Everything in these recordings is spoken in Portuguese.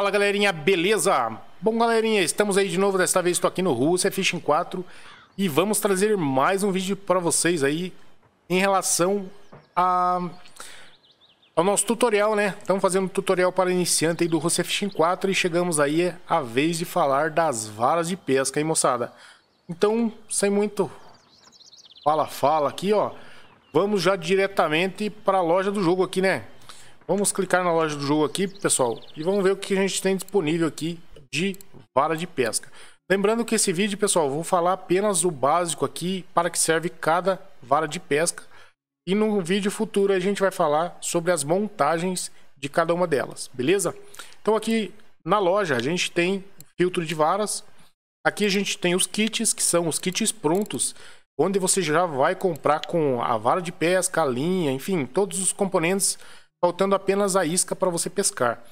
Fala galerinha, beleza? Bom galerinha, estamos aí de novo, desta vez estou aqui no Rússia é Fishing 4 e vamos trazer mais um vídeo para vocês aí em relação a... ao nosso tutorial, né? Estamos fazendo um tutorial para iniciante aí do Rússia é Fishing 4 e chegamos aí é a vez de falar das varas de pesca, hein moçada? Então, sem muito fala-fala aqui, ó, vamos já diretamente para a loja do jogo aqui, né? Vamos clicar na loja do jogo aqui, pessoal, e vamos ver o que a gente tem disponível aqui de vara de pesca. Lembrando que esse vídeo, pessoal, vou falar apenas o básico aqui para que serve cada vara de pesca. E no vídeo futuro a gente vai falar sobre as montagens de cada uma delas, beleza? Então aqui na loja a gente tem filtro de varas. Aqui a gente tem os kits, que são os kits prontos, onde você já vai comprar com a vara de pesca, a linha, enfim, todos os componentes faltando apenas a isca para você pescar.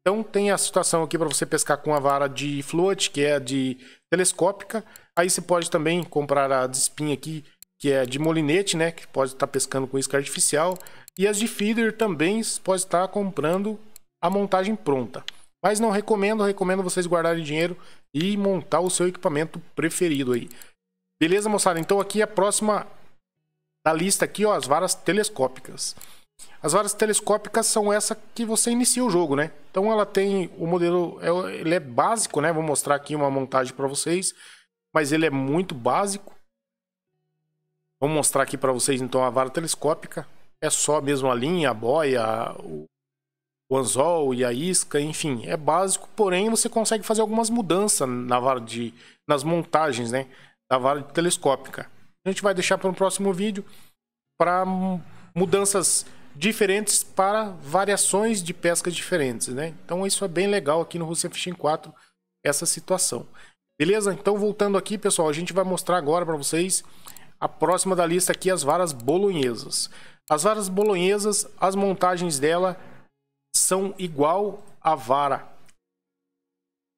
Então tem a situação aqui para você pescar com a vara de float, que é de telescópica. Aí você pode também comprar a de espinha aqui, que é de molinete, né? Que pode estar tá pescando com isca artificial. E as de feeder também pode estar tá comprando a montagem pronta. Mas não recomendo, recomendo vocês guardarem dinheiro e montar o seu equipamento preferido aí. Beleza, moçada? Então aqui é a próxima da lista aqui, ó, as varas telescópicas. As varas telescópicas são essa que você inicia o jogo, né? Então ela tem o modelo, é ele é básico, né? Vou mostrar aqui uma montagem para vocês, mas ele é muito básico. Vou mostrar aqui para vocês então a vara telescópica. É só mesmo a linha, a boia, o, anzol e a isca, enfim, é básico, porém você consegue fazer algumas mudanças na vara de nas montagens, né, da vara telescópica. A gente vai deixar para um próximo vídeo para mudanças diferentes para variações de pesca diferentes, né? Então isso é bem legal aqui no Russia Fishing 4 essa situação. Beleza? Então voltando aqui, pessoal, a gente vai mostrar agora para vocês a próxima da lista aqui as varas bolonhesas. As varas bolonhesas, as montagens dela são igual à vara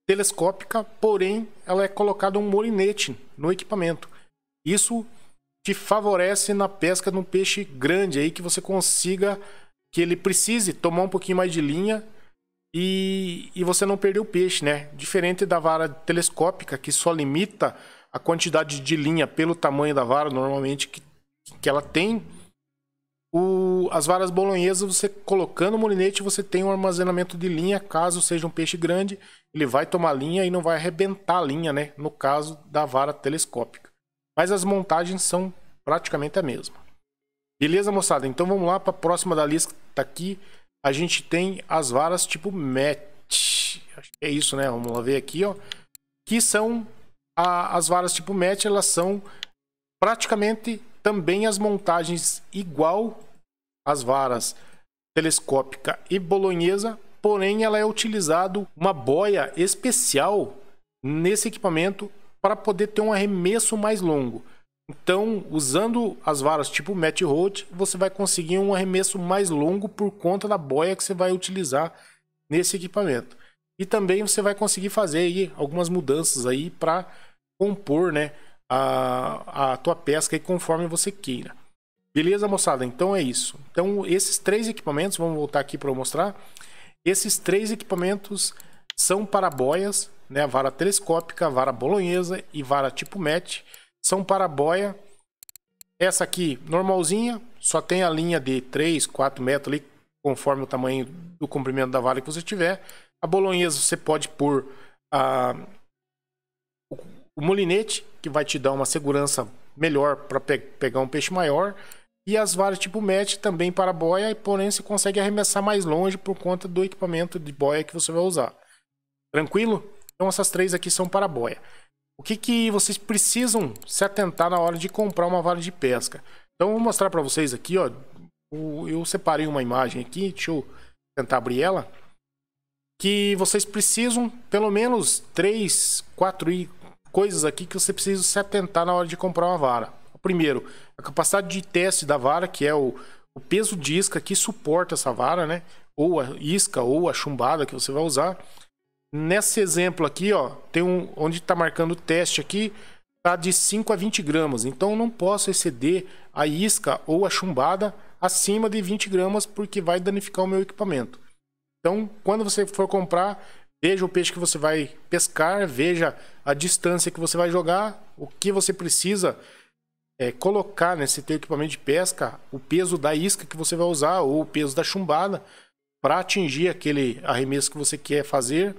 telescópica, porém ela é colocada um molinete no equipamento. Isso te favorece na pesca de um peixe grande aí que você consiga que ele precise tomar um pouquinho mais de linha e, e você não perder o peixe, né? Diferente da vara telescópica que só limita a quantidade de linha pelo tamanho da vara normalmente que, que ela tem. O, as varas bolonhesas, você colocando o molinete, você tem um armazenamento de linha. Caso seja um peixe grande, ele vai tomar linha e não vai arrebentar a linha, né? No caso da vara telescópica mas as montagens são praticamente a mesma. Beleza, moçada? Então vamos lá para a próxima da lista tá aqui. A gente tem as varas tipo match. é isso, né? Vamos lá ver aqui, ó. Que são a, as varas tipo match, elas são praticamente também as montagens igual às varas telescópica e bolonhesa, porém ela é utilizado uma boia especial nesse equipamento para poder ter um arremesso mais longo. Então, usando as varas tipo Match Road, você vai conseguir um arremesso mais longo por conta da boia que você vai utilizar nesse equipamento. E também você vai conseguir fazer aí algumas mudanças aí para compor né, a, a tua pesca aí conforme você queira. Beleza, moçada? Então é isso. Então, esses três equipamentos, vamos voltar aqui para mostrar. Esses três equipamentos são para boias né? vara telescópica, vara bolonhesa e vara tipo MET são para boia. Essa aqui, normalzinha, só tem a linha de 3, 4 metros ali, conforme o tamanho do comprimento da vara que você tiver. A bolonhesa você pode pôr a, ah, o, molinete, que vai te dar uma segurança melhor para pe pegar um peixe maior. E as varas tipo MET também para boia, porém você consegue arremessar mais longe por conta do equipamento de boia que você vai usar. Tranquilo? Então essas três aqui são para boia. O que, que vocês precisam se atentar na hora de comprar uma vara de pesca? Então eu vou mostrar para vocês aqui, ó. Eu separei uma imagem aqui, deixa eu tentar abrir ela. Que vocês precisam pelo menos três, quatro coisas aqui que você precisa se atentar na hora de comprar uma vara. Primeiro, a capacidade de teste da vara, que é o, o peso de isca que suporta essa vara, né? Ou a isca ou a chumbada que você vai usar. Nesse exemplo aqui, ó, tem um onde está marcando o teste aqui, tá de 5 a 20 gramas. Então não posso exceder a isca ou a chumbada acima de 20 gramas porque vai danificar o meu equipamento. Então, quando você for comprar, veja o peixe que você vai pescar, veja a distância que você vai jogar, o que você precisa é, colocar nesse teu equipamento de pesca, o peso da isca que você vai usar ou o peso da chumbada para atingir aquele arremesso que você quer fazer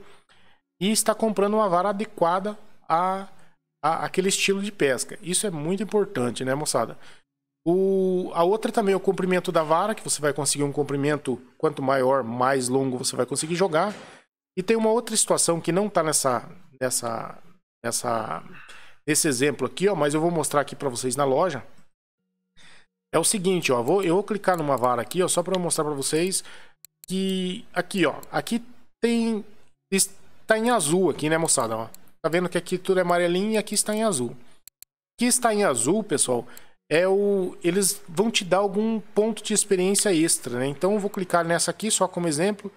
e está comprando uma vara adequada a, a aquele estilo de pesca. Isso é muito importante, né, moçada? O, a outra também é o comprimento da vara, que você vai conseguir um comprimento quanto maior, mais longo você vai conseguir jogar. E tem uma outra situação que não está nessa, nessa, nessa, nesse exemplo aqui, ó, mas eu vou mostrar aqui para vocês na loja. É o seguinte, ó, vou, eu vou clicar numa vara aqui, ó, só para mostrar para vocês que aqui, ó, aqui tem Tá em azul aqui, né, moçada? Ó, tá vendo que aqui tudo é amarelinho e aqui está em azul. Aqui está em azul, pessoal, é o eles vão te dar algum ponto de experiência extra, né? Então eu vou clicar nessa aqui só como exemplo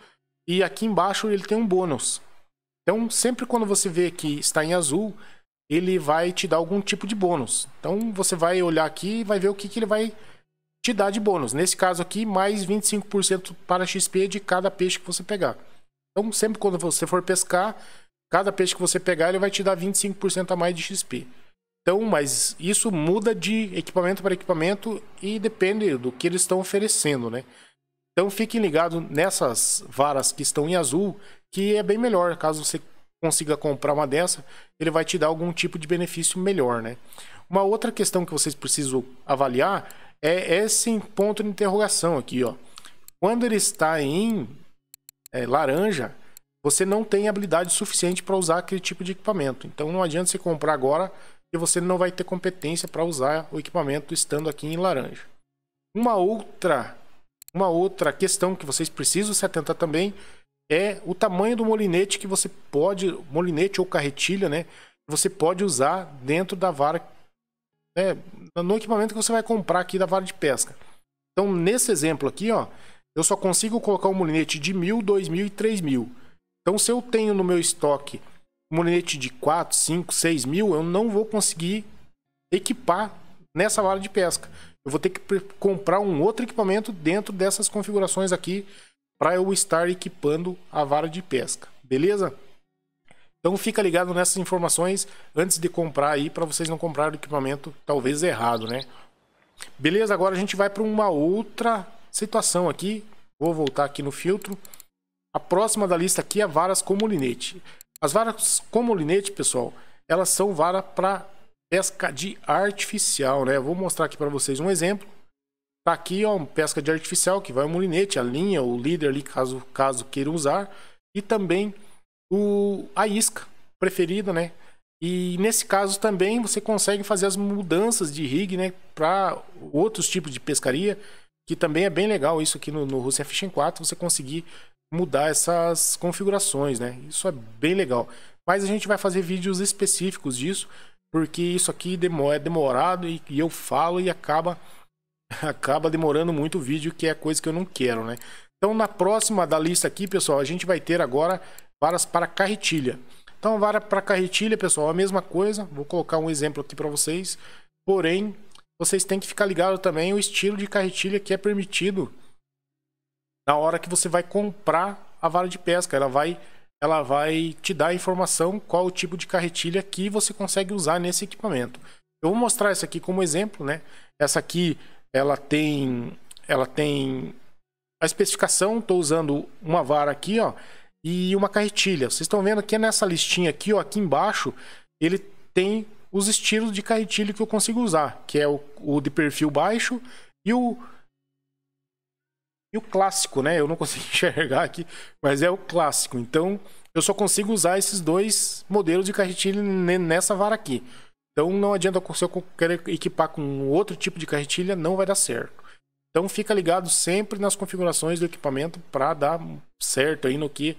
e aqui embaixo ele tem um bônus. Então sempre quando você vê que está em azul, ele vai te dar algum tipo de bônus. Então você vai olhar aqui e vai ver o que, que ele vai te dar de bônus. Nesse caso aqui, mais 25% para XP de cada peixe que você pegar. Então, sempre quando você for pescar, cada peixe que você pegar, ele vai te dar 25% a mais de XP. Então, mas isso muda de equipamento para equipamento e depende do que eles estão oferecendo, né? Então, fiquem ligados nessas varas que estão em azul, que é bem melhor. Caso você consiga comprar uma dessa, ele vai te dar algum tipo de benefício melhor, né? Uma outra questão que vocês precisam avaliar é esse ponto de interrogação aqui, ó. Quando ele está em é, laranja, você não tem habilidade suficiente para usar aquele tipo de equipamento. Então não adianta você comprar agora e você não vai ter competência para usar o equipamento estando aqui em laranja. Uma outra, uma outra questão que vocês precisam se atentar também é o tamanho do molinete que você pode, molinete ou carretilha, né? Você pode usar dentro da vara, né, no equipamento que você vai comprar aqui da vara de pesca. Então, nesse exemplo aqui, ó, eu só consigo colocar um molinete de mil, dois mil e três mil. Então, se eu tenho no meu estoque um molinete de quatro, cinco, seis mil, eu não vou conseguir equipar nessa vara de pesca. Eu vou ter que comprar um outro equipamento dentro dessas configurações aqui para eu estar equipando a vara de pesca, beleza? Então fica ligado nessas informações antes de comprar aí para vocês não comprarem o equipamento talvez errado, né? Beleza, agora a gente vai para uma outra situação aqui. Vou voltar aqui no filtro. A próxima da lista aqui é varas com linete. As varas com linete, pessoal, elas são vara para pesca de artificial, né? Vou mostrar aqui para vocês um exemplo. Tá aqui, ó, pesca de artificial que vai um linete, a linha, o líder ali, caso, caso queira usar. E também o, a isca preferida, né? E nesse caso também você consegue fazer as mudanças de rig, né? Para outros tipos de pescaria que também é bem legal isso aqui no, no Russia Fishing 4, você conseguir mudar essas configurações, né? Isso é bem legal. Mas a gente vai fazer vídeos específicos disso, porque isso aqui é demorado e, e eu falo e acaba acaba demorando muito o vídeo, que é coisa que eu não quero, né? Então na próxima da lista aqui, pessoal, a gente vai ter agora varas para carretilha. Então vara para carretilha, pessoal, a mesma coisa. Vou colocar um exemplo aqui para vocês, porém vocês têm que ficar ligado também o estilo de carretilha que é permitido na hora que você vai comprar a vara de pesca. Ela vai, ela vai te dar a informação qual o tipo de carretilha que você consegue usar nesse equipamento. Eu vou mostrar essa aqui como exemplo, né? Essa aqui, ela tem, ela tem a especificação. Estou usando uma vara aqui, ó, e uma carretilha. Vocês estão vendo que é nessa listinha aqui, ó, aqui embaixo, ele tem os estilos de carretilho que eu consigo usar, que é o, o de perfil baixo e o e o clássico, né? Eu não consigo enxergar aqui, mas é o clássico. Então, eu só consigo usar esses dois modelos de carretilha nessa vara aqui. Então, não adianta se eu querer equipar com outro tipo de carretilha, não vai dar certo. Então, fica ligado sempre nas configurações do equipamento para dar certo aí no que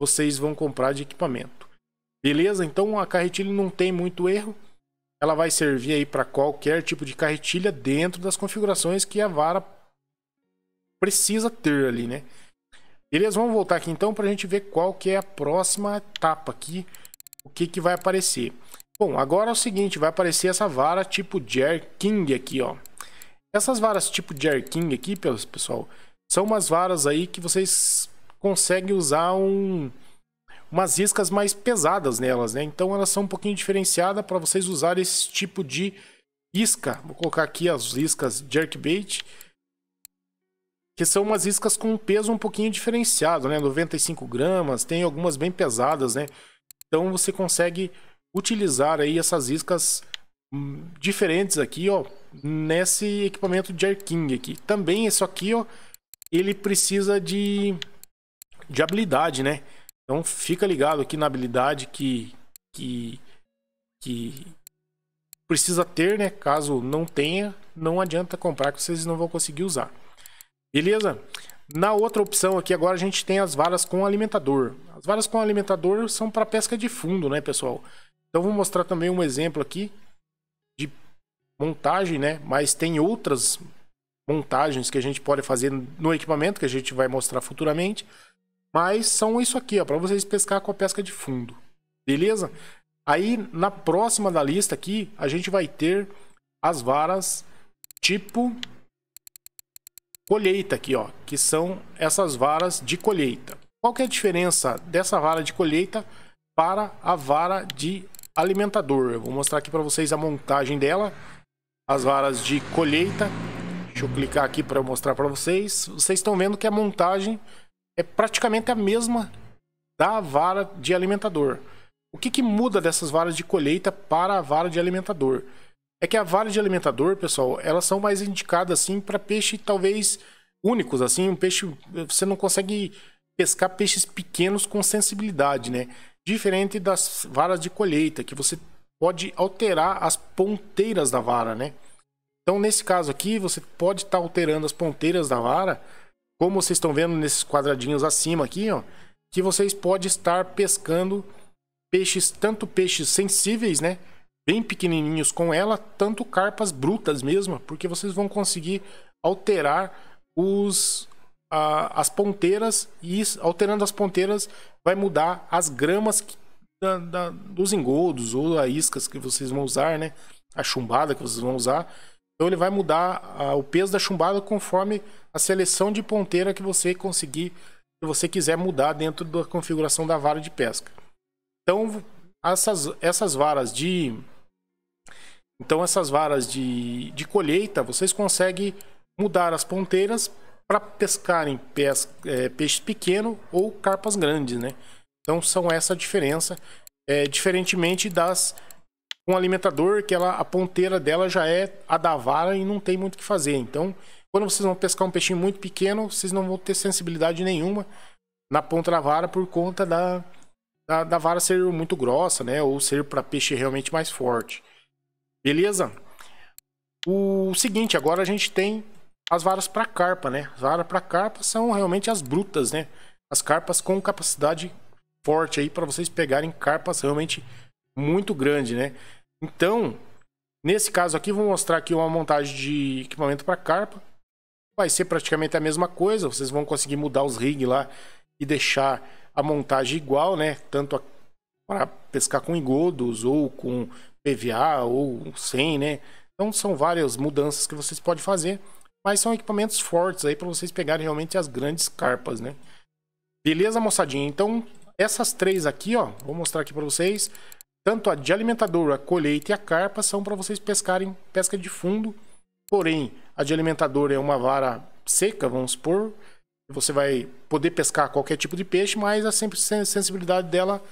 vocês vão comprar de equipamento. Beleza? Então a carretilha não tem muito erro. Ela vai servir aí para qualquer tipo de carretilha dentro das configurações que a vara precisa ter ali, né? Beleza? Vamos voltar aqui então para a gente ver qual que é a próxima etapa aqui. O que, que vai aparecer. Bom, agora é o seguinte, vai aparecer essa vara tipo Jer King aqui, ó. Essas varas tipo Jer King aqui, pessoal, são umas varas aí que vocês conseguem usar um umas iscas mais pesadas nelas, né? Então elas são um pouquinho diferenciadas para vocês usarem esse tipo de isca. Vou colocar aqui as iscas jerkbait, que são umas iscas com um peso um pouquinho diferenciado, né? 95 gramas, tem algumas bem pesadas, né? Então você consegue utilizar aí essas iscas hum, diferentes aqui, ó, nesse equipamento jerk king aqui. Também isso aqui, ó, ele precisa de, de habilidade, né? Então fica ligado aqui na habilidade que, que, que precisa ter, né? Caso não tenha, não adianta comprar que vocês não vão conseguir usar. Beleza? Na outra opção aqui agora a gente tem as varas com alimentador. As varas com alimentador são para pesca de fundo, né, pessoal? Então vou mostrar também um exemplo aqui de montagem, né? Mas tem outras montagens que a gente pode fazer no equipamento que a gente vai mostrar futuramente. Mas são isso aqui, ó, para vocês pescar com a pesca de fundo. Beleza? Aí na próxima da lista aqui, a gente vai ter as varas tipo colheita aqui, ó, que são essas varas de colheita. Qual que é a diferença dessa vara de colheita para a vara de alimentador? Eu vou mostrar aqui para vocês a montagem dela. As varas de colheita. Deixa eu clicar aqui para mostrar para vocês. Vocês estão vendo que a montagem é praticamente a mesma da vara de alimentador. O que, que muda dessas varas de colheita para a vara de alimentador? É que a vara de alimentador, pessoal, elas são mais indicadas assim para peixe talvez únicos, assim, um peixe você não consegue pescar peixes pequenos com sensibilidade, né? Diferente das varas de colheita que você pode alterar as ponteiras da vara, né? Então, nesse caso aqui, você pode estar tá alterando as ponteiras da vara como vocês estão vendo nesses quadradinhos acima aqui, ó, que vocês podem estar pescando peixes, tanto peixes sensíveis, né? Bem pequenininhos com ela, tanto carpas brutas mesmo, porque vocês vão conseguir alterar os, a, as ponteiras e alterando as ponteiras vai mudar as gramas que, da, da, dos engodos ou a iscas que vocês vão usar, né? A chumbada que vocês vão usar. Então ele vai mudar a, o peso da chumbada conforme a seleção de ponteira que você conseguir, que você quiser mudar dentro da configuração da vara de pesca. Então, essas, essas varas de então essas varas de, de colheita, vocês conseguem mudar as ponteiras para pescarem pes, é, peixe pequeno ou carpas grandes, né? Então são essa a diferença, é, diferentemente das um alimentador que ela a ponteira dela já é a da vara e não tem muito o que fazer. Então quando vocês vão pescar um peixinho muito pequeno, vocês não vão ter sensibilidade nenhuma na ponta da vara por conta da, da, da vara ser muito grossa, né? Ou ser para peixe realmente mais forte. Beleza? O seguinte, agora a gente tem as varas para carpa, né? As varas para carpa são realmente as brutas, né? As carpas com capacidade forte aí para vocês pegarem carpas realmente muito grande, né? Então, nesse caso aqui, vou mostrar aqui uma montagem de equipamento para carpa vai ser praticamente a mesma coisa. Vocês vão conseguir mudar os rigs lá e deixar a montagem igual, né? Tanto para pescar com engodos ou com PVA ou sem, né? Então são várias mudanças que vocês podem fazer, mas são equipamentos fortes aí para vocês pegarem realmente as grandes carpas, né? Beleza, moçadinha? Então essas três aqui, ó, vou mostrar aqui para vocês. Tanto a de alimentadora, a colheita e a carpa são para vocês pescarem pesca de fundo, porém a de alimentador é uma vara seca, vamos supor. Você vai poder pescar qualquer tipo de peixe, mas a sensibilidade dela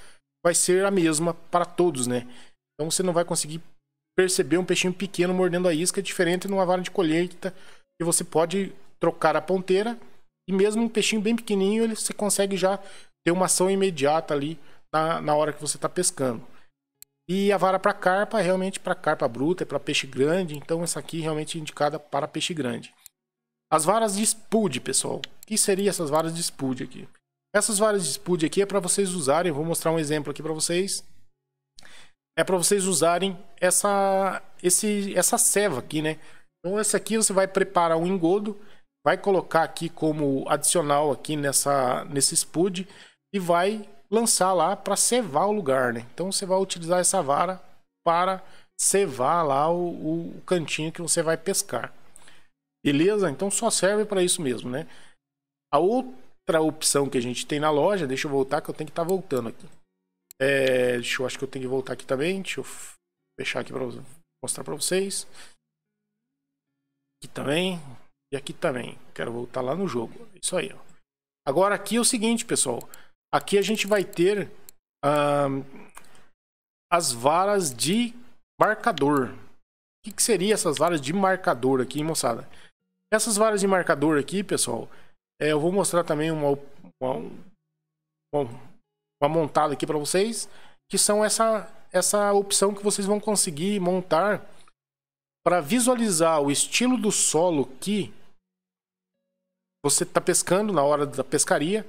vai ser a mesma para todos, né? Então você não vai conseguir perceber um peixinho pequeno mordendo a isca, diferente de uma vara de colheita, que você pode trocar a ponteira e mesmo um peixinho bem pequenininho, ele, você consegue já ter uma ação imediata ali na, na hora que você está pescando. E a vara para carpa é realmente para carpa bruta, e é para peixe grande, então essa aqui realmente é indicada para peixe grande. As varas de spud, pessoal. O que seria essas varas de spud aqui? Essas varas de spud aqui é para vocês usarem, vou mostrar um exemplo aqui para vocês. É para vocês usarem essa esse essa ceva aqui, né? Então essa aqui você vai preparar um engodo, vai colocar aqui como adicional aqui nessa nesse spud e vai lançar lá para cevar o lugar, né? Então você vai utilizar essa vara para cevar lá o, o cantinho que você vai pescar. Beleza? Então só serve para isso mesmo, né? A outra opção que a gente tem na loja, deixa eu voltar que eu tenho que estar tá voltando aqui. É, deixa eu acho que eu tenho que voltar aqui também. Deixa eu fechar aqui para mostrar para vocês. Aqui também e aqui também. Quero voltar lá no jogo. Isso aí. Ó. Agora aqui é o seguinte, pessoal. Aqui a gente vai ter uh, as varas de marcador. O que, que seria essas varas de marcador aqui, moçada? Essas varas de marcador aqui, pessoal, é, eu vou mostrar também uma, uma, uma, uma montada aqui para vocês, que são essa, essa opção que vocês vão conseguir montar para visualizar o estilo do solo que você está pescando na hora da pescaria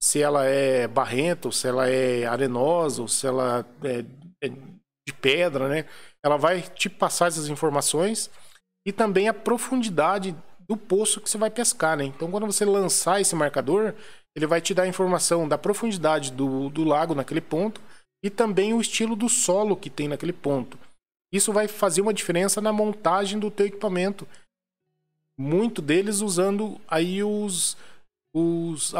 se ela é barrenta, se ela é arenosa, se ela é, é, de pedra, né? Ela vai te passar essas informações e também a profundidade do poço que você vai pescar, né? Então, quando você lançar esse marcador, ele vai te dar a informação da profundidade do, do lago naquele ponto e também o estilo do solo que tem naquele ponto. Isso vai fazer uma diferença na montagem do teu equipamento. Muito deles usando aí os, os,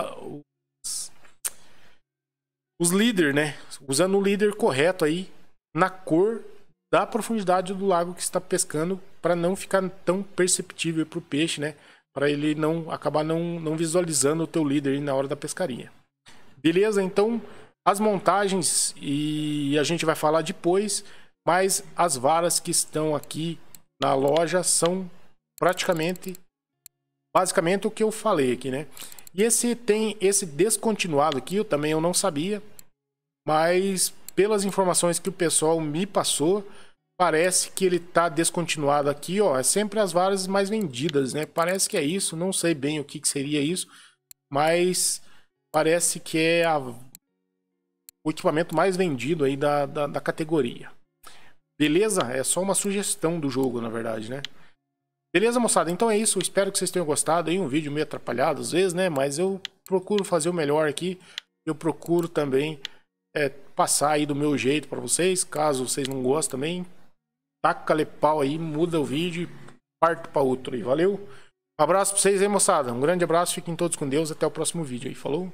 os líderes, né? Usando o líder correto aí na cor da profundidade do lago que está pescando para não ficar tão perceptível para o peixe, né? Para ele não acabar não, não visualizando o teu líder na hora da pescaria. Beleza? Então as montagens e a gente vai falar depois, mas as varas que estão aqui na loja são praticamente basicamente o que eu falei aqui, né? E esse tem esse descontinuado aqui, eu também eu não sabia, mas pelas informações que o pessoal me passou, parece que ele tá descontinuado aqui, ó, é sempre as varas mais vendidas, né? Parece que é isso, não sei bem o que, que seria isso, mas parece que é a, o equipamento mais vendido aí da, da, da categoria. Beleza? É só uma sugestão do jogo, na verdade, né? Beleza, moçada? Então é isso. Espero que vocês tenham gostado. Aí um vídeo meio atrapalhado às vezes, né? Mas eu procuro fazer o melhor aqui. Eu procuro também é, passar aí do meu jeito para vocês. Caso vocês não gostem também, taca pau aí, muda o vídeo e parto para outro aí. Valeu? Um abraço para vocês aí, moçada. Um grande abraço. Fiquem todos com Deus. Até o próximo vídeo aí. Falou?